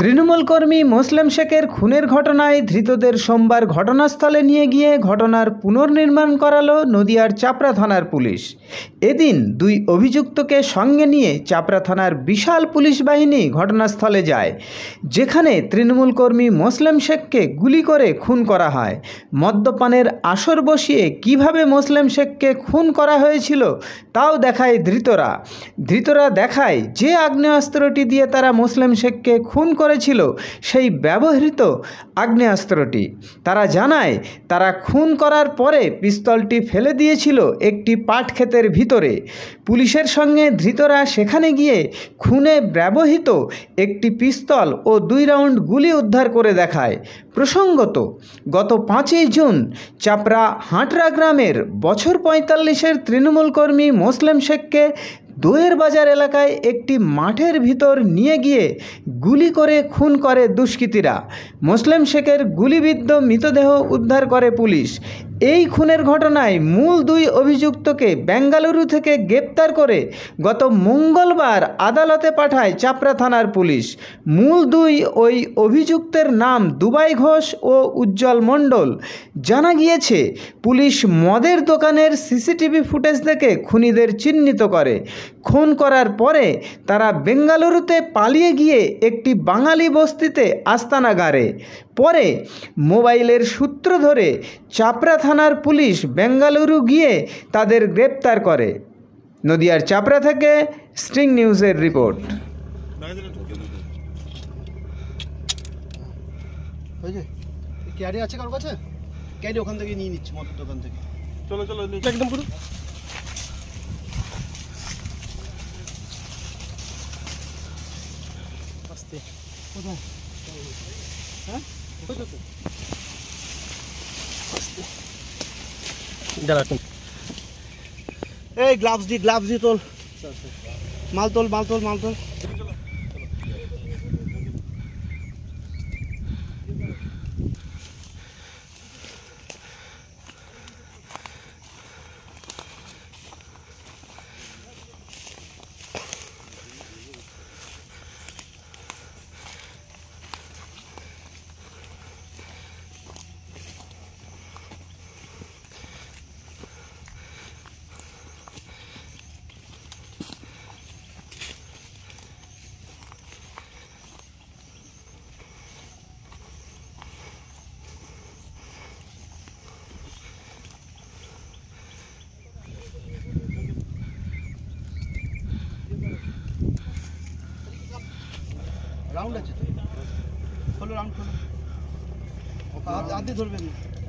তৃণমূল কর্মী মোসলেম শেখের খুনের ঘটনায় ধৃতদের সোমবার ঘটনাস্থলে নিয়ে গিয়ে ঘটনার পুনর্নির্মাণ করালো নদিয়ার চাপড়া থানার পুলিশ এদিন দুই অভিযুক্তকে সঙ্গে নিয়ে চাপড়া থানার বিশাল পুলিশ বাহিনী ঘটনাস্থলে যায় যেখানে তৃণমূল কর্মী মোসলেম শেখকে গুলি করে খুন করা হয় মদ্যপানের আসর বসিয়ে কিভাবে মোসলেম শেখকে খুন করা হয়েছিল তাও দেখায় ধৃতরা ধৃতরা দেখায় যে আগ্নেয়াস্ত্রটি দিয়ে তারা মোসলেম শেখকে খুন করে করেছিল সেই ব্যবহৃত আগ্নেয়াস্ত্রটি তারা জানায় তারা খুন করার পরে পিস্তলটি ফেলে দিয়েছিল একটি পাটক্ষেতের ভিতরে পুলিশের সঙ্গে ধৃতরা সেখানে গিয়ে খুনে ব্যবহৃত একটি পিস্তল ও দুই রাউন্ড গুলি উদ্ধার করে দেখায় প্রসঙ্গত গত পাঁচই জুন চাপরা হাঁটরা গ্রামের বছর পঁয়তাল্লিশের তৃণমূল কর্মী মোসলেম শেখকে দোয়ের বাজার এলাকায় একটি মাঠের ভিতর নিয়ে গিয়ে গুলি করে খুন করে দুষ্কৃতীরা মুসলিম শেখের গুলিবিদ্ধ মৃতদেহ উদ্ধার করে পুলিশ এই খুনের ঘটনায় মূল দুই অভিযুক্তকে বেঙ্গালুরু থেকে গ্রেপ্তার করে গত মঙ্গলবার আদালতে পাঠায় চাপড়া থানার পুলিশ মূল দুই ওই অভিযুক্তের নাম দুবাই ঘোষ ও উজ্জ্বল মণ্ডল জানা গিয়েছে পুলিশ মদের দোকানের সিসিটিভি ফুটেজ দেখে খুনিদের চিহ্নিত করে খুন করার পরে তারা বেঙ্গালুরুতে পালিয়ে গিয়ে একটি বাঙালি বস্তিতে আস্তানা গাড়ে পরে মোবাইলের সূত্র ধরে চাপড়া থানার পুলিশ বেঙ্গালুরু গিয়ে তাদের গ্রেপ্তার করে নদিয়ার চাপড়া থেকে স্ট্রিং নিউজের রিপোর্ট আছে কারোর কাছে গাড়ি ওখান থেকে নিয়ে নিচ্ছি মদ দোকান থেকে চলো চলো একদম পুরো আসতে হ্যাঁ এই গ্লাভস দি গ্লাভস দি তোল মাল তোল মাল তোল মাল তোল রাউন্ড আছে তো খোলো রাউন্ড খোলো হাত দিয়ে ধরবেন না